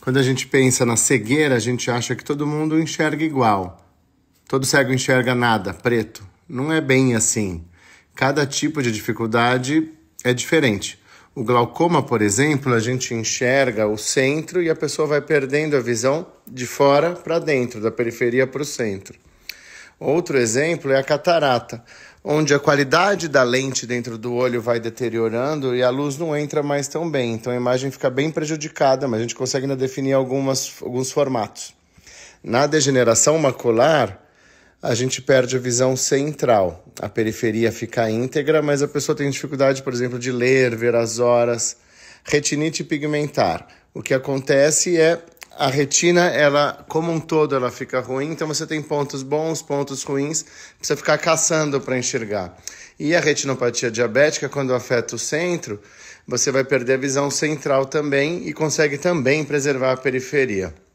Quando a gente pensa na cegueira, a gente acha que todo mundo enxerga igual. Todo cego enxerga nada, preto. Não é bem assim. Cada tipo de dificuldade é diferente. O glaucoma, por exemplo, a gente enxerga o centro e a pessoa vai perdendo a visão de fora para dentro, da periferia para o centro. Outro exemplo é a catarata onde a qualidade da lente dentro do olho vai deteriorando e a luz não entra mais tão bem. Então a imagem fica bem prejudicada, mas a gente consegue ainda definir algumas, alguns formatos. Na degeneração macular, a gente perde a visão central. A periferia fica íntegra, mas a pessoa tem dificuldade, por exemplo, de ler, ver as horas. Retinite pigmentar. O que acontece é a retina, ela como um todo, ela fica ruim. Então você tem pontos bons, pontos ruins, precisa ficar caçando para enxergar. E a retinopatia diabética, quando afeta o centro, você vai perder a visão central também e consegue também preservar a periferia.